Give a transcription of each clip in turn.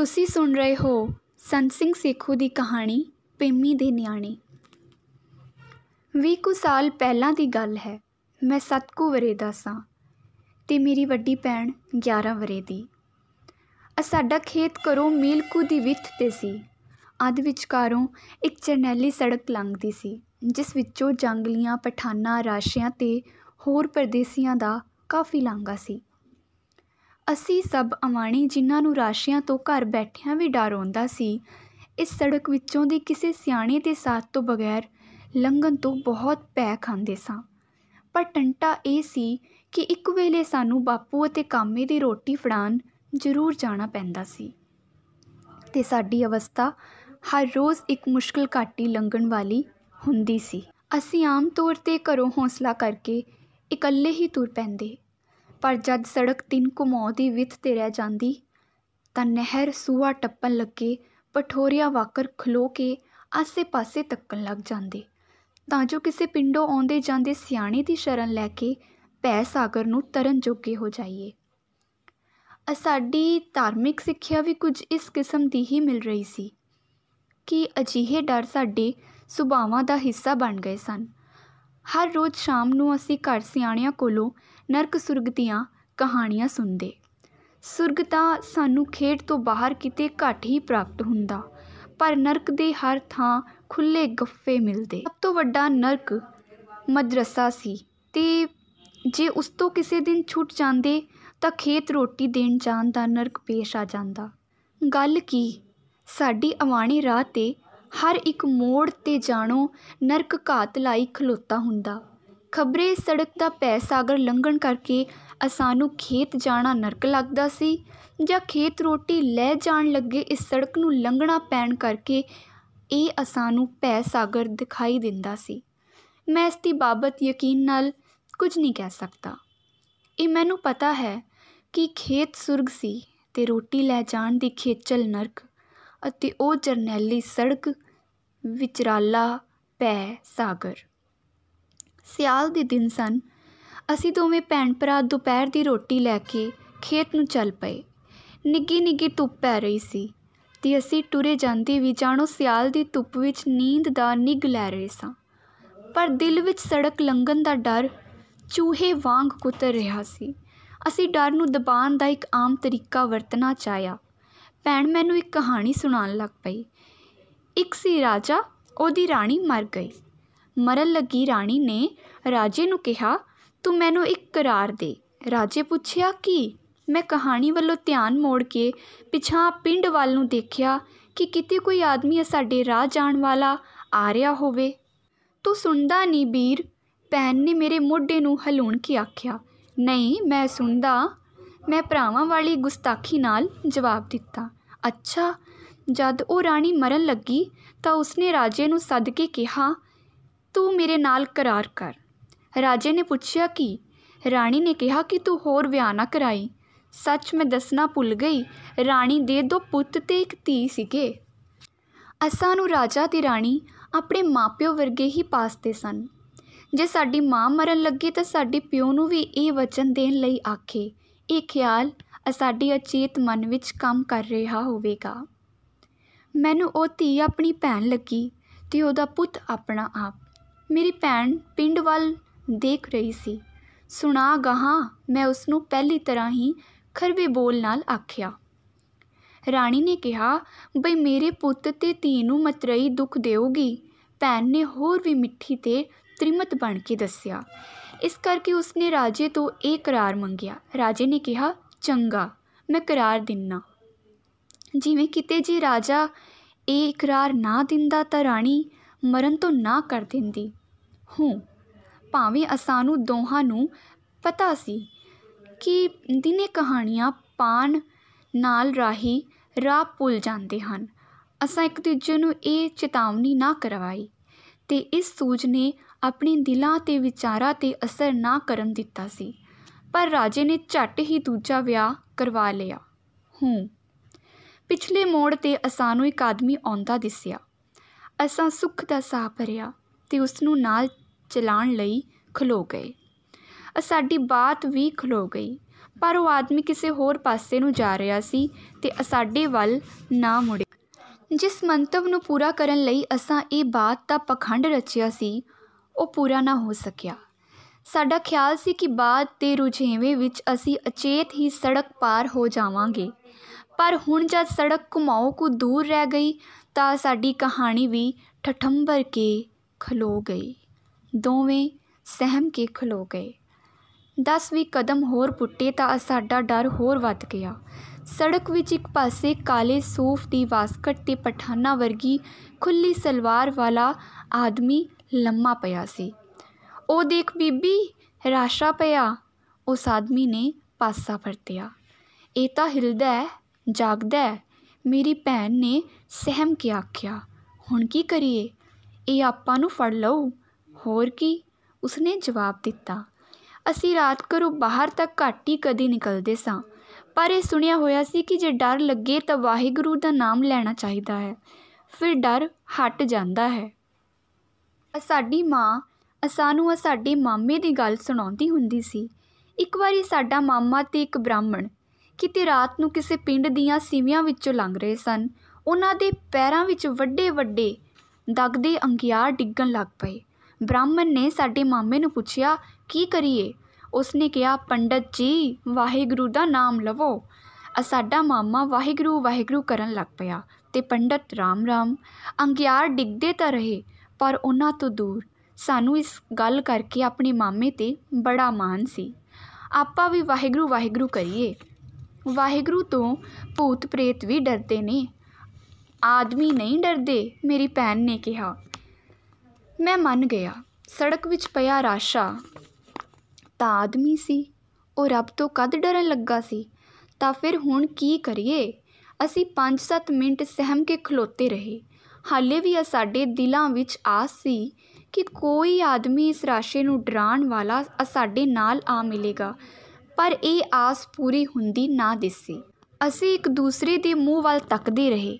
ਤੁਸੀਂ ਸੁਣ ਰਹੇ ਹੋ ਸੰਤ ਸਿੰਘ ਸੇਖੂ ਦੀ ਕਹਾਣੀ ਪੇਮੀ ਦੇ ਨਿਆਣੇ ਵੀ ਕੁ ਸਾਲ ਪਹਿਲਾਂ ਦੀ ਗੱਲ ਹੈ ਮੈਂ 7 ਕੁ ਵਰੇ ਦਾ ਸਾਂ ਤੇ ਮੇਰੀ ਵੱਡੀ ਭੈਣ 11 ਵਰੇ ਦੀ ਅ ਸਾਡਾ ਖੇਤ ਕਰੋ ਮੀਲ ਕੁ ਦੀ ਵਿੱਥ ਤੇ ਸੀ ਅੱਧ ਵਿਚਕਾਰੋਂ ਇੱਕ ਚਰਨੈਲੀ ਸੜਕ ਲੰਘਦੀ ਸੀ ਜਿਸ ਵਿੱਚੋਂ ਜੰਗਲੀਆਂ ਪਠਾਨਾਂ ਰਾਸ਼ੀਆਂ ਤੇ ਹੋਰ ਪਰਦੇਸੀਆਂ ਦਾ ਕਾਫੀ ਲਾਂਗਾ ਸੀ ਅਸੀਂ ਸਭ ਅਮਾਣੀ ਜਿਨ੍ਹਾਂ ਨੂੰ ਰਾਸ਼ੀਆਂ ਤੋਂ ਘਰ ਬੈਠਿਆਂ ਵੀ ਡਰ ਹੁੰਦਾ ਸੀ ਇਸ ਸੜਕ ਵਿੱਚੋਂ ਦੀ ਕਿਸੇ ਸਿਆਣੇ ਦੇ ਸਾਥ ਤੋਂ ਬਗੈਰ ਲੰਘਣ ਤੋਂ ਬਹੁਤ ਪੈ ਖਾਂਦੇ ਸਾਂ ਪਰ ਟੰਟਾ ਇਹ ਸੀ ਕਿ ਇੱਕ ਵੇਲੇ ਸਾਨੂੰ ਬਾਪੂ ਅਤੇ ਕਾਮੇ ਦੀ ਰੋਟੀ ਫੜਾਨ ਜ਼ਰੂਰ ਜਾਣਾ ਪੈਂਦਾ ਸੀ ਤੇ ਸਾਡੀ ਅਵਸਥਾ ਹਰ ਰੋਜ਼ ਇੱਕ ਮੁਸ਼ਕਲ ਘਾਟੀ ਲੰਘਣ ਵਾਲੀ ਹੁੰਦੀ ਸੀ ਅਸੀਂ ਆਮ ਤੌਰ 'ਤੇ ਘਰੋਂ ਹੌਸਲਾ ਕਰਕੇ ਇਕੱਲੇ ਹੀ ਤੁਰ ਪੈਂਦੇ ਪਰ ਜਦ ਸੜਕ ਤਿੰਨ ਘੁੰਮਾਓ ਦੀ ਵਿੱਥ 'ਤੇ ਰਹਿ ਜਾਂਦੀ ਤਾਂ ਨਹਿਰ ਸੂਆ ਟੱਪਣ ਲੱਗੇ ਪਠੋਰੀਆ ਵਾਕਰ ਖਲੋ ਕੇ ਆਸੇ-ਪਾਸੇ ਤੱਕਣ ਲੱਗ ਜਾਂਦੇ ਤਾਂ ਜੋ ਕਿਸੇ ਪਿੰਡੋਂ ਆਉਂਦੇ ਜਾਂਦੇ ਸਿਆਣੇ ਦੀ ਸ਼ਰਨ ਲੈ ਕੇ ਪੈ ਸਾਗਰ ਨੂੰ ਤਰਨ ਜੋਗੇ ਹੋ ਜਾਈਏ ਸਾਡੀ ਧਾਰਮਿਕ ਸਿੱਖਿਆ ਵੀ ਕੁਝ ਇਸ ਕਿਸਮ ਦੀ ਹੀ ਮਿਲ ਰਹੀ ਸੀ ਕਿ ਅਜੀਹੇ ਡਰ ਸਾਡੇ ਸੁਭਾਵਾਂ ਦਾ ਹਿੱਸਾ ਬਣ ਗਏ ਸਨ ਹਰ ਰੋਜ਼ ਸ਼ਾਮ ਨੂੰ ਅਸੀਂ ਘਰ ਸਿਆਣਿਆਂ ਕੋਲੋਂ ਨਰਕ ਸੁਰਗ ਦੀਆਂ ਕਹਾਣੀਆਂ ਸੁਣਦੇ ਸੁਰਗ ਤਾਂ ਸਾਨੂੰ ਖੇਡ ਤੋਂ ਬਾਹਰ ਕਿਤੇ ਘੱਟ ਹੀ ਪ੍ਰਾਪਤ ਹੁੰਦਾ ਪਰ ਨਰਕ ਦੇ ਹਰ ਥਾਂ ਖੁੱਲੇ ਗੱਫੇ ਮਿਲਦੇ ਸਭ ਤੋਂ ਵੱਡਾ ਨਰਕ ਮਦਰਸਾ ਸੀ ਤੇ ਜੇ ਉਸ ਤੋਂ ਕਿਸੇ ਦਿਨ ਛੁੱਟ ਜਾਂਦੇ ਤਾਂ ਖੇਤ ਰੋਟੀ ਦੇਣ ਜਾਣ ਦਾ ਨਰਕ ਪੇਸ਼ ਆ ਜਾਂਦਾ ਗੱਲ ਕੀ ਸਾਡੀ ਅਵਾਣੀ ਰਾਹ 'ਤੇ ਹਰ ਇੱਕ ਮੋੜ 'ਤੇ ਜਾਣੋ ਨਰਕ ਘਾਤ ਲਾਈ ਖਲੋਤਾ ਹੁੰਦਾ ਖ਼ਬਰੇ ਸੜਕ ਦਾ ਭੈ ਸਾਗਰ ਲੰਘਣ ਕਰਕੇ ਅਸਾਨੂੰ ਖੇਤ ਜਾਣਾ ਨਰਕ ਲੱਗਦਾ ਸੀ ਜਾਂ ਖੇਤ ਰੋਟੀ ਲੈ ਜਾਣ ਲੱਗੇ ਇਸ ਸੜਕ ਨੂੰ ਲੰਘਣਾ ਪੈਣ ਕਰਕੇ ਇਹ ਅਸਾਨੂੰ ਪੈਸਾਗਰ ਸਾਗਰ ਦਿਖਾਈ ਦਿੰਦਾ ਸੀ ਮੈਂ ਇਸ ਦੀ ਬਾਬਤ ਯਕੀਨ ਨਾਲ ਕੁਝ ਨਹੀਂ ਕਹਿ ਸਕਦਾ ਇਹ ਮੈਨੂੰ ਪਤਾ ਹੈ ਕਿ ਖੇਤ ਸੁਰਗ ਸੀ ਤੇ ਰੋਟੀ ਲੈ ਜਾਣ ਦੀ ਖੇਚਲ ਨਰਕ ਅਤੇ ਉਹ ਜਰਨੈਲੀ ਸੜਕ ਵਿਚਰਾਲਾ ਪੈ ਸਾਗਰ ਸਿਆਲ ਦੇ ਦਿਨ ਸਨ ਅਸੀਂ ਦੋਵੇਂ ਭੈਣ ਭਰਾ ਦੁਪਹਿਰ ਦੀ ਰੋਟੀ ਲੈ ਕੇ ਖੇਤ ਨੂੰ ਚੱਲ ਪਏ ਨਿੱਗੀ ਨਿੱਗੀ ਧੁੱਪ ਪੈ ਰਹੀ ਸੀ ਤੇ ਅਸੀਂ ਟੁਰੇ ਜਾਂਦੇ ਵੀ ਜਾਣੋ ਸਿਆਲ ਦੀ ਧੁੱਪ ਵਿੱਚ ਨੀਂਦ ਦਾ ਨਿਗ ਲੈ ਰਹੇ ਸਾਂ ਪਰ ਦਿਲ ਵਿੱਚ ਸੜਕ ਲੰਘਣ ਦਾ ਡਰ ਚੂਹੇ ਵਾਂਗ ਕੁਤਰ ਰਿਹਾ ਸੀ ਅਸੀਂ ਡਰ ਨੂੰ ਦਬਾਉਣ ਦਾ ਇੱਕ ਆਮ ਤਰੀਕਾ ਵਰਤਣਾ ਚਾਹਿਆ ਭੈਣ ਮੈਨੂੰ ਇੱਕ ਕਹਾਣੀ ਸੁਣਾਉਣ ਲੱਗ ਪਈ ਇੱਕ ਸੀ ਰਾਜਾ ਉਹਦੀ ਰਾਣੀ ਮਰ ਗਈ ਮਰਨ ਲੱਗੀ ਰਾਣੀ ਨੇ ਰਾਜੇ ਨੂੰ ਕਿਹਾ ਤੂੰ ਮੈਨੂੰ ਇੱਕ ਕਰਾਰ ਦੇ ਰਾਜੇ ਪੁੱਛਿਆ ਕੀ ਮੈਂ ਕਹਾਣੀ ਵੱਲੋਂ ਧਿਆਨ ਮੋੜ ਕੇ ਪਿਛਾਂ ਪਿੰਡ ਵੱਲ ਨੂੰ ਦੇਖਿਆ ਕਿ ਕਿਤੇ ਕੋਈ ਆਦਮੀ ਸਾਡੇ ਰਾਹ ਜਾਣ ਵਾਲਾ ਆ ਰਿਹਾ ਹੋਵੇ ਤੂੰ ਸੁਣਦਾ ਨਹੀਂ ਵੀਰ ਪੈਨ ਨੇ ਮੇਰੇ ਮੋਢੇ ਨੂੰ ਹਲੂਣ ਕੇ ਆਖਿਆ ਨਹੀਂ ਮੈਂ ਸੁਣਦਾ ਮੈਂ ਭਰਾਵਾਂ ਵਾਲੀ ਗੁਸਤਾਖੀ ਨਾਲ ਜਵਾਬ ਦਿੱਤਾ ਅੱਛਾ ਜਦ ਉਹ ਰਾਣੀ ਮਰਨ ਲੱਗੀ ਤਾਂ ਉਸਨੇ ਰਾਜੇ ਨੂੰ ਸੱਦ ਕੇ ਕਿਹਾ ਤੂੰ ਮੇਰੇ ਨਾਲ ਕਰਾਰ ਕਰ ਰਾਜੇ ਨੇ ਪੁੱਛਿਆ ਕਿ ਰਾਣੀ ਨੇ ਕਿਹਾ ਕਿ ਤੂੰ ਹੋਰ ਵਿਆਹ ਨਾ ਕਰਾਈ ਸੱਚ ਮੈਂ ਦੱਸਣਾ ਭੁੱਲ ਗਈ ਰਾਣੀ ਦੇ ਦੋ ਪੁੱਤ ਤੇ ਇੱਕ ਧੀ ਸੀਗੇ ਅਸਾਂ ਨੂੰ ਰਾਜਾ ਤੇ ਰਾਣੀ ਆਪਣੇ ਮਾਪਿਓ ਵਰਗੇ ਹੀ ਪਾਸਤੇ ਸਨ ਜੇ ਸਾਡੀ ਮਾਂ ਮਰਨ ਲੱਗੀ ਤਾਂ ਸਾਡੇ ਪਿਓ ਨੂੰ ਵੀ ਇਹ ਵਚਨ ਦੇਣ ਲਈ ਆਖੇ ਇਹ ਖਿਆਲ ਸਾਡੇ ਅਚੇਤ ਮਨ ਵਿੱਚ ਕੰਮ ਕਰ ਰਿਹਾ ਹੋਵੇਗਾ ਮੈਨੂੰ ਉਹ ਧੀ ਆਪਣੀ ਭੈਣ ਲੱਗੀ ਤੇ ਉਹਦਾ ਪੁੱਤ ਆਪਣਾ ਆਪ ਮੇਰੀ ਭੈਣ ਪਿੰਡ ਵੱਲ ਦੇਖ ਰਹੀ ਸੀ ਸੁਣਾ ਗਾਹਾਂ ਮੈਂ ਉਸ ਨੂੰ ਪਹਿਲੀ ਤਰ੍ਹਾਂ ਹੀ ਖਰਵੇ ਬੋਲ ਨਾਲ ਆਖਿਆ ਰਾਣੀ ਨੇ ਕਿਹਾ ਬਈ ਮੇਰੇ ਪੁੱਤ ਤੇ ਧੀ ਨੂੰ ਮਤਰਈ ਦੁੱਖ ਦੇਉਗੀ ਭੈਣ ਨੇ ਹੋਰ ਵੀ ਮਿੱਠੀ ਤੇ ਤ੍ਰਿਮਤ ਬਣ ਕੇ ਦੱਸਿਆ ਇਸ ਕਰਕੇ ਉਸਨੇ ਰਾਜੇ ਤੋਂ ਇਹ ਕਰਾਰ ਮੰਗਿਆ ਰਾਜੇ ਨੇ ਕਿਹਾ ਚੰਗਾ ਮੈਂ ਕਰਾਰ ਦਿੰਨਾ ਜਿਵੇਂ ਕਿਤੇ ਜੇ ਰਾਜਾ ਇਹ ਇਕਰਾਰ ਨਾ ਦਿੰਦਾ ਤਾਂ ਰਾਣੀ ਮਰਨ ਤੋਂ ਨਾ ਕਰ ਦਿੰਦੀ ਹੂੰ ਭਾਵੇਂ ਅਸਾਂ ਨੂੰ ਦੋਹਾਂ ਨੂੰ ਪਤਾ ਸੀ ਕਿ ਦਿਨੇ ਕਹਾਣੀਆਂ ਪਾਣ ਨਾਲ ਰਾਹੀ ਰਾਹ ਭੁੱਲ ਜਾਂਦੇ ਹਨ ਅਸਾਂ ਇੱਕ ਦੂਜੇ ਨੂੰ ਇਹ ਚੇਤਾਵਨੀ ਨਾ ਕਰਵਾਈ ਤੇ ਇਸ ਸੂਝ ਨੇ ਆਪਣੇ ਦਿਲਾਂ ਤੇ ਵਿਚਾਰਾਂ 'ਤੇ ਅਸਰ ਨਾ ਕਰਨ ਦਿੱਤਾ ਸੀ ਪਰ ਰਾਜੇ ਨੇ ਝੱਟ ਹੀ ਦੂਜਾ ਵਿਆਹ ਕਰਵਾ ਲਿਆ ਹੂੰ ਪਿਛਲੇ ਮੋੜ 'ਤੇ ਅਸਾਂ ਨੂੰ ਇੱਕ ਆਦਮੀ ਆਉਂਦਾ ਦਿਸਿਆ ਅਸਾਂ ਸੁੱਖ ਦਾ ਸਾਹ ਭਰਿਆ ਤੇ ਉਸ ਨੂੰ ਨਾਲ ਚਲਾਣ ਲਈ ਖਲੋ ਗਏ ਸਾਡੀ ਬਾਤ ਵੀ ਖਲੋ ਗਈ ਪਰ ਉਹ ਆਦਮੀ ਕਿਸੇ ਹੋਰ ਪਾਸੇ ਨੂੰ ਜਾ ਰਿਹਾ ਸੀ ਤੇ ਸਾਡੇ ਵੱਲ ਨਾ ਮੁੜਿਆ ਜਿਸ ਮੰਤਵ ਨੂੰ ਪੂਰਾ ਕਰਨ ਲਈ ਅਸਾਂ ਇਹ ਬਾਤ ਦਾ ਪਖੰਡ ਰਚਿਆ ਸੀ ਉਹ ਪੂਰਾ ਨਾ ਹੋ ਸਕਿਆ ਸਾਡਾ ਖਿਆਲ ਸੀ ਕਿ ਬਾਅਦ ਤੇ ਰੁਝੇਵੇਂ ਵਿੱਚ ਅਸੀਂ ਅਚੇਤ ਹੀ ਸੜਕ ਪਾਰ ਹੋ ਜਾਵਾਂਗੇ ਪਰ ਹੁਣ ਜਦ ਸੜਕ ਘੁਮਾਉ ਕੁ ਦੂਰ ਰਹਿ ਗਈ ਤਾਂ ਸਾਡੀ ਕਹਾਣੀ ਵੀ ਠਠੰਬਰ ਕੇ ਖਲੋ ਗਈ ਦੋਵੇਂ ਸਹਿਮ ਕੇ ਖਲੋ ਗਏ 10 ਵੀ ਕਦਮ ਹੋਰ ਪੁੱਟੇ ਤਾਂ ਸਾਡਾ ਡਰ ਹੋਰ ਵੱਧ ਗਿਆ ਸੜਕ ਵਿੱਚ ਇੱਕ ਪਾਸੇ ਕਾਲੇ ਸੂਫ ਦੀ ਵਾਸਕਟ ਤੇ ਪਠਾਨਾ ਵਰਗੀ ਖੁੱਲੀ ਸਲਵਾਰ ਵਾਲਾ ਆਦਮੀ ਲੰਮਾ ਪਿਆ ਸੀ ਉਹ ਦੇਖ ਬੀਬੀ ਰਾਸ਼ਾ ਪਿਆ ਉਸ ਆਦਮੀ ਨੇ ਪਾਸਾ ਫਰਤਿਆ ਇਹ ਤਾਂ ਹਿਲਦਾ ਹੈ ਜਾਗਦਾ ਹੈ ਮੇਰੀ ਭੈਣ ਨੇ ਸਹਿਮ ਕੇ ਆਖਿਆ ਹੁਣ ਕੀ ਕਰੀਏ ਇਹ ਆਪਾਂ ਨੂੰ ਫੜ ਲਊ ਹੋਰ ਕੀ ਉਸਨੇ ਜਵਾਬ ਦਿੱਤਾ ਅਸੀਂ ਰਾਤ ਕਰੋ ਬਾਹਰ ਤੱਕ ਘਾਟੀ ਕਦੀ ਨਿਕਲਦੇ ਸਾਂ ਪਰ ਇਹ ਸੁਣਿਆ ਹੋਇਆ ਸੀ ਕਿ ਜੇ ਡਰ ਲੱਗੇ ਤਾਂ ਵਾਹਿਗੁਰੂ ਦਾ ਨਾਮ ਲੈਣਾ ਚਾਹੀਦਾ ਹੈ ਫਿਰ ਡਰ ਹਟ ਜਾਂਦਾ ਹੈ ਸਾਡੀ ਮਾਂ ਸਾਨੂੰ ਸਾਡੇ ਮਾਮੇ ਦੀ ਗੱਲ ਸੁਣਾਉਂਦੀ ਹੁੰਦੀ ਸੀ ਇੱਕ ਵਾਰੀ ਸਾਡਾ ਮਾਮਾ ਤੇ ਇੱਕ ਬ੍ਰਾਹਮਣ ਕਿਤੇ ਰਾਤ ਨੂੰ ਕਿਸੇ ਪਿੰਡ ਦੀਆਂ ਸੀਵੀਆਂ ਵਿੱਚੋਂ ਲੰਘ ਰਹੇ ਸਨ ਉਹਨਾਂ ਦੇ ਪੈਰਾਂ ਵਿੱਚ ਵੱਡੇ ਵੱਡੇ ਦਗਦੇ ਅੰਗਿਆਰ ਡਿੱਗਣ ਲੱਗ ਪਏ ਬ੍ਰਾਹਮਣ ਨੇ ਸਾਡੇ ਮਾਮੇ ਨੂੰ ਪੁੱਛਿਆ ਕੀ ਕਰੀਏ ਉਸਨੇ ਕਿਹਾ ਪੰਡਤ ਜੀ ਵਾਹਿਗੁਰੂ ਦਾ ਨਾਮ ਲਵੋ ਸਾਡਾ ਮਾਮਾ ਵਾਹਿਗੁਰੂ ਵਾਹਿਗੁਰੂ ਕਰਨ ਲੱਗ ਪਿਆ ਤੇ ਪੰਡਤ ਰਾਮ ਰਾਮ ਅੰਗਿਆਰ ਡਿੱਗਦੇ ਤਾਂ ਰਹੇ ਪਰ ਉਹਨਾਂ ਤੋਂ ਦੂਰ ਸਾਨੂੰ ਇਸ ਗੱਲ ਕਰਕੇ ਆਪਣੇ ਮਾਮੇ 'ਤੇ ਬੜਾ ਮਾਣ ਸੀ ਆਪਾਂ ਵੀ ਵਾਹਿਗੁਰੂ ਵਾਹਿਗੁਰੂ ਕਰੀਏ ਵਾਹਿਗੁਰੂ ਤੋਂ ਭੂਤ ਪ੍ਰੇਤ ਵੀ ਡਰਦੇ ਨੇ ਆਦਮੀ ਨਹੀਂ ਡਰਦੇ ਮੇਰੀ ਭੈਣ ਨੇ ਕਿਹਾ ਮੈਂ ਮੰਨ ਗਿਆ ਸੜਕ ਵਿੱਚ ਪਿਆ ਰਾਸ਼ਾ ਤਾਂ ਆਦਮੀ ਸੀ ਉਹ ਰੱਬ ਤੋਂ ਕਦ ਡਰਨ ਲੱਗਾ ਸੀ ਤਾਂ ਫਿਰ ਹੁਣ ਕੀ ਕਰੀਏ ਅਸੀਂ 5-7 ਮਿੰਟ ਸਹਿਮ ਕੇ ਖਲੋਤੇ ਰਹੇ ਹਾਲੇ ਵੀ ਸਾਡੇ ਦਿਲਾਂ ਵਿੱਚ ਆਸ ਸੀ ਕਿ ਕੋਈ ਆਦਮੀ ਇਸ ਰਾਸ਼ੇ ਨੂੰ ਡਰਾਉਣ ਵਾਲਾ ਸਾਡੇ ਨਾਲ ਆ ਮਿਲੇਗਾ ਪਰ ਇਹ ਆਸ ਪੂਰੀ ਹੁੰਦੀ ਨਾ ਦਿਸੀ ਅਸੀਂ ਇੱਕ ਦੂਸਰੇ ਦੇ ਮੂੰਹ ਵੱਲ ਤੱਕਦੇ ਰਹੇ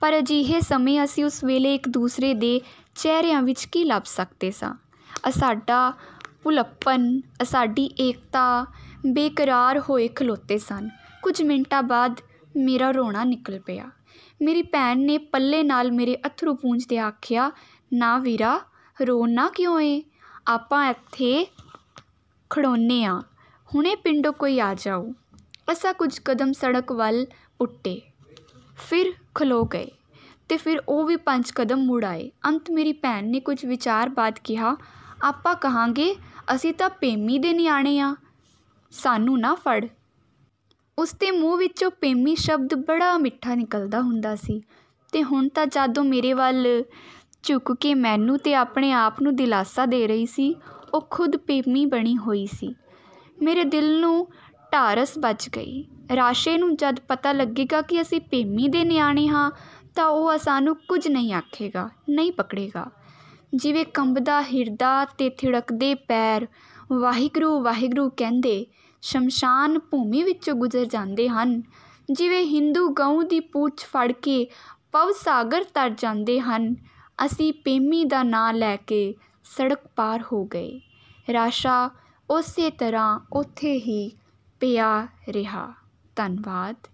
ਪਰ ਅਜੀਹੇ ਸਮੇਂ ਅਸੀਂ ਉਸ ਵੇਲੇ ਇੱਕ ਦੂਸਰੇ ਦੇ ਚਿਹਰਿਆਂ ਵਿੱਚ ਕੀ ਲੱਭ ਸਕਦੇ ਸਾਂ ਸਾਡਾ ਭੁਲੱਪਨ ਸਾਡੀ ਏਕਤਾ ਬੇਕਰਾਰ ਹੋਏ ਖਲੋਤੇ ਸਨ ਕੁਝ ਮਿੰਟਾਂ ਬਾਅਦ ਮੇਰਾ ਰੋਣਾ ਨਿਕਲ ਪਿਆ ਮੇਰੀ ਭੈਣ ਨੇ ਪੱਲੇ ਨਾਲ ਮੇਰੇ ਅਥਰੂ ਪੂੰਝਦੇ ਆਖਿਆ, "ਨਾ ਵੀਰਾ, ਰੋਣਾ ਕਿਉਂ ਏ ਆਪਾਂ ਇੱਥੇ ਖੜੋਨੇ ਆ ਹੁਣੇ ਪਿੰਡੋਂ ਕੋਈ ਆ ਜਾਊ।" ਅਸਾਂ ਕੁਝ ਕਦਮ ਸੜਕ ਵੱਲ ਉੱਟੇ ਫਿਰ ਖਲੋ ਗਏ, ਤੇ ਫਿਰ ਉਹ ਵੀ ਪੰਜ ਕਦਮ ਮੁੜਾਏ ਅੰਤ ਮੇਰੀ ਭੈਣ ਨੇ ਕੁਝ ਵਿਚਾਰ ਬਾਤ ਕਿਹਾ, "ਆਪਾਂ ਕਹਾਂਗੇ, ਅਸੀਂ ਤਾਂ ਪੇਮੀ ਦੇ ਨਿਆਣੇ ਆ ਸਾਨੂੰ ਨਾ ਫੜ ਉਸ ਦੇ ਮੂੰਹ ਵਿੱਚੋਂ ਪੇਮੀ ਸ਼ਬਦ ਬੜਾ ਮਿੱਠਾ ਨਿਕਲਦਾ ਹੁੰਦਾ ਸੀ ਤੇ ਹੁਣ ਤਾਂ ਜਦੋਂ ਮੇਰੇ ਵੱਲ ਝੁੱਕ ਕੇ ਮੈਨੂੰ ਤੇ ਆਪਣੇ ਆਪ ਨੂੰ ਦਿਲਾਸਾ ਦੇ ਰਹੀ ਸੀ ਉਹ ਖੁਦ ਪੇਮੀ ਬਣੀ ਹੋਈ ਸੀ ਮੇਰੇ ਦਿਲ ਨੂੰ ਢਾਰਸ ਬਚ ਗਈ ਰਾਸ਼ੇ ਨੂੰ ਜਦ ਪਤਾ ਲੱਗੇਗਾ ਕਿ ਅਸੀਂ ਪੇਮੀ ਦੇ ਨਿਆਣੇ ਹਾਂ ਤਾਂ ਉਹ ਸਾਨੂੰ ਕੁਝ ਨਹੀਂ ਆਖੇਗਾ ਨਹੀਂ ਪਕੜੇਗਾ ਜਿਵੇਂ ਕੰਬਦਾ ਹਿਰਦਾ ਤੇ ਥਿੜਕਦੇ ਪੈਰ ਵਾਹਿਗੁਰੂ ਵਾਹਿਗੁਰੂ ਕਹਿੰਦੇ ਸ਼ਮਸ਼ਾਨ ਭੂਮੀ ਵਿੱਚੋਂ ਗੁਜ਼ਰ ਜਾਂਦੇ ਹਨ ਜਿਵੇਂ ਹਿੰਦੂ ਗਊ ਦੀ ਪੂਛ ਫੜ ਕੇ ਪਵ ਸਾਗਰ ਤਰ ਜਾਂਦੇ ਹਨ ਅਸੀਂ ਪੇਮੀ ਦਾ ਨਾਂ ਲੈ ਕੇ ਸੜਕ ਪਾਰ ਹੋ ਗਏ ਰਾਸ਼ਾ ਉਸੇ ਤਰ੍ਹਾਂ ਉੱਥੇ ਹੀ ਪਿਆ ਰਿਹਾ ਧੰਨਵਾਦ